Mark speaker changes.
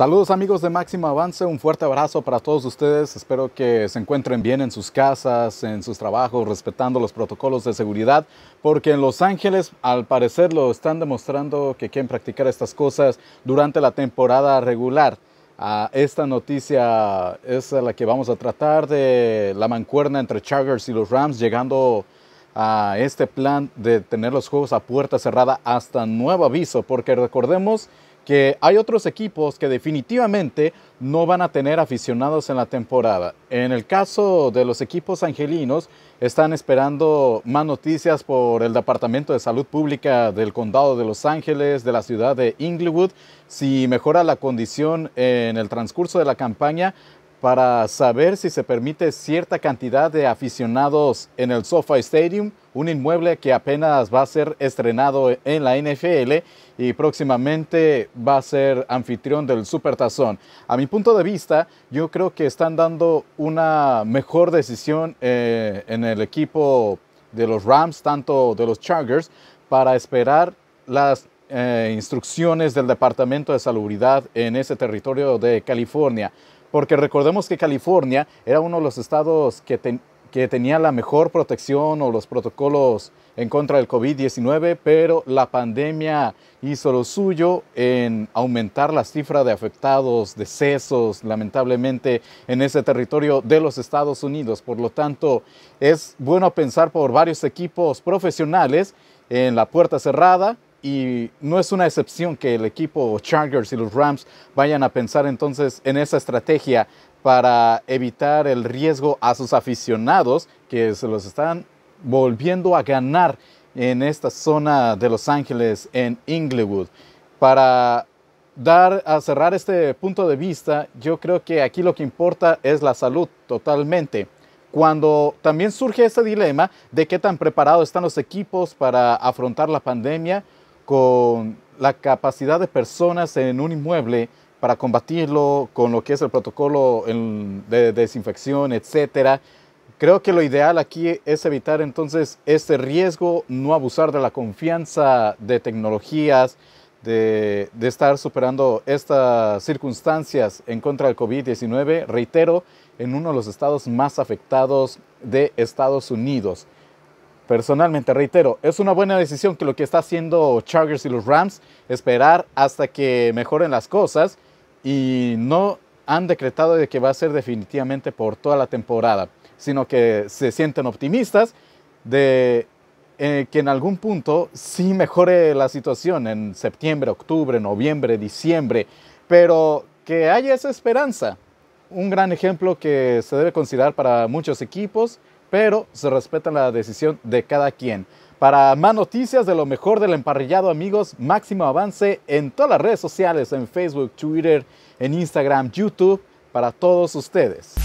Speaker 1: Saludos amigos de Máximo Avance, un fuerte abrazo para todos ustedes. Espero que se encuentren bien en sus casas, en sus trabajos, respetando los protocolos de seguridad, porque en Los Ángeles al parecer lo están demostrando que quieren practicar estas cosas durante la temporada regular. Ah, esta noticia es la que vamos a tratar de la mancuerna entre Chargers y los Rams llegando a este plan de tener los juegos a puerta cerrada hasta nuevo aviso, porque recordemos que hay otros equipos que definitivamente no van a tener aficionados en la temporada. En el caso de los equipos angelinos, están esperando más noticias por el Departamento de Salud Pública del Condado de Los Ángeles, de la ciudad de Inglewood. Si mejora la condición en el transcurso de la campaña, para saber si se permite cierta cantidad de aficionados en el SoFi Stadium, un inmueble que apenas va a ser estrenado en la NFL y próximamente va a ser anfitrión del Supertazón. A mi punto de vista, yo creo que están dando una mejor decisión eh, en el equipo de los Rams, tanto de los Chargers, para esperar las eh, instrucciones del Departamento de Salubridad en ese territorio de California porque recordemos que California era uno de los estados que, tenía la mejor protección o los protocolos en contra del COVID-19, pero la pandemia hizo lo suyo en aumentar la cifra de afectados, decesos, lamentablemente, en ese territorio de los Estados Unidos. Por lo tanto, es bueno pensar por varios equipos profesionales en la puerta cerrada, y no es una excepción que el equipo Chargers y los Rams vayan a pensar entonces en esa estrategia para evitar el riesgo a sus aficionados que se los están volviendo a ganar en esta zona de Los Ángeles, en Inglewood. Para dar a cerrar este punto de vista, yo creo que aquí lo que importa es la salud totalmente. Cuando también surge este dilema de qué tan preparados están los equipos para afrontar la pandemia, con la capacidad de personas en un inmueble para combatirlo con lo que es el protocolo de desinfección, etcétera. Creo que lo ideal aquí es evitar entonces este riesgo, no abusar de la confianza de tecnologías, de, de estar superando estas circunstancias en contra del COVID-19, reitero, en uno de los estados más afectados de Estados Unidos. Personalmente, reitero, es una buena decisión que lo que está haciendo Chargers y los Rams, esperar hasta que mejoren las cosas y no han decretado de que va a ser definitivamente por toda la temporada, sino que se sienten optimistas de eh, que en algún punto sí mejore la situación en septiembre, octubre, noviembre, diciembre, pero que haya esa esperanza. Un gran ejemplo que se debe considerar para muchos equipos pero se respeta la decisión de cada quien. Para más noticias de lo mejor del emparrillado, amigos, máximo avance en todas las redes sociales, en Facebook, Twitter, en Instagram, YouTube, para todos ustedes.